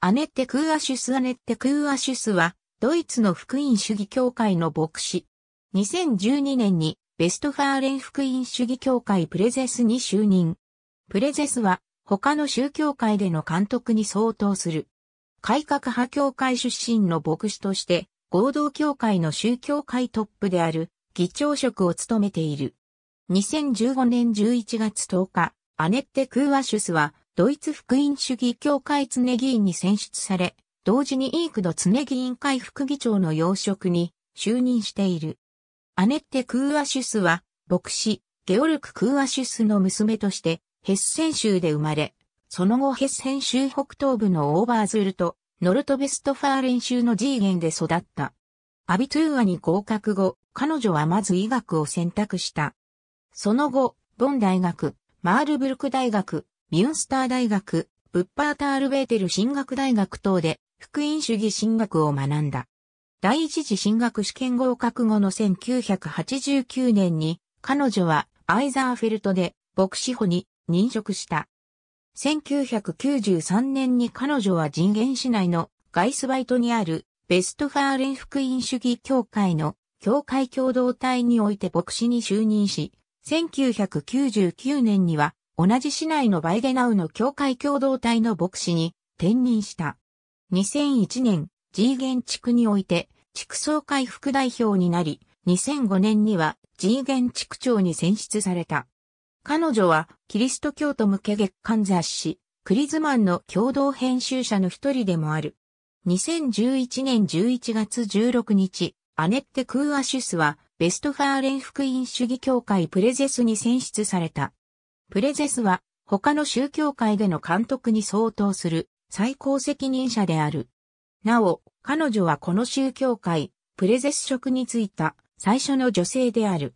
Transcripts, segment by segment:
アネッテ・クーアシュス・アネッテ・クーアシュスは、ドイツの福音主義協会の牧師。2012年に、ベストファーレン福音主義協会プレゼスに就任。プレゼスは、他の宗教界での監督に相当する。改革派協会出身の牧師として、合同協会の宗教会トップである、議長職を務めている。2015年11月10日、アネッテ・クーアシュスは、ドイツ福音主義協会常議員に選出され、同時にイークド常議員会副議長の要職に就任している。アネッテ・クーアシュスは、牧師、ゲオルク・クーアシュスの娘として、ヘッセン州で生まれ、その後ヘッセン州北東部のオーバーズールと、ノルトベストファーレン州のジーゲンで育った。アビトゥーアに合格後、彼女はまず医学を選択した。その後、ボン大学、マールブルク大学、ミュンスター大学、ブッパータールベーテル進学大学等で、福音主義進学を学んだ。第一次進学試験合格後の1989年に、彼女はアイザーフェルトで牧師補に任職した。1993年に彼女は人間市内のガイスバイトにあるベストファーレン福音主義協会の教会共同体において牧師に就任し、1999年には同じ市内のバイデナウの教会共同体の牧師に転任した。2001年、G ン地区において、地区総会副代表になり、2005年には G ン地区長に選出された。彼女は、キリスト教徒向け月刊雑誌、クリズマンの共同編集者の一人でもある。2011年11月16日、アネッテ・クーアシュスは、ベストファーレン福音主義協会プレゼスに選出された。プレゼスは他の宗教界での監督に相当する最高責任者である。なお、彼女はこの宗教界、プレゼス職に就いた最初の女性である。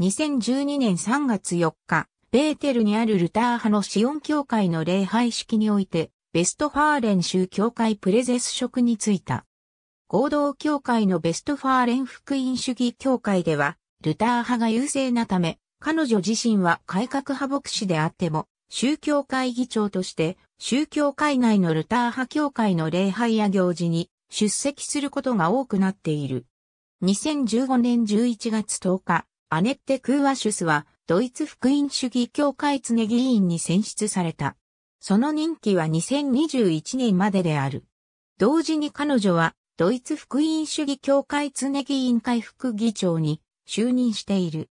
2012年3月4日、ベーテルにあるルター派のシオン教会の礼拝式において、ベストファーレン宗教会プレゼス職に就いた。合同教会のベストファーレン福音主義教会では、ルター派が優勢なため、彼女自身は改革派牧師であっても、宗教会議長として、宗教界内のルター派教会の礼拝や行事に出席することが多くなっている。2015年11月10日、アネッテ・クーワシュスは、ドイツ福音主義協会常議員に選出された。その任期は2021年までである。同時に彼女は、ドイツ福音主義協会常議員会副議長に就任している。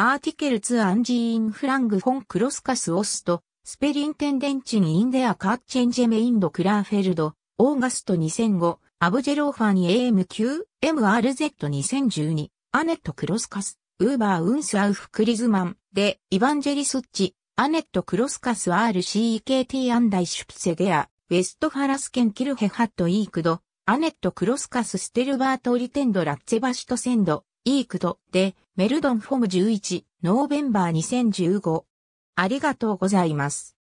アーティケルツ・アンジー・イン・フラング・フォン・クロスカス・オスト、スペリンテンデンチン・インデア・カーチェンジェメインド・クラーフェルド、オーガスト2005、アブジェローファニ a m q MRZ2012、アネット・クロスカス、ウーバー・ウンス・アウフ・クリズマン、で、イヴァンジェリスッチ、アネット・クロスカス RCEKT アンダイシュプセデア、ウェストファラスケン・キルヘハット・イークド、アネット・クロスカス・ステルバート・リテンド・ラッツェバシト・センド、イークドで、メルドンフォム11、ノーベンバー2015。ありがとうございます。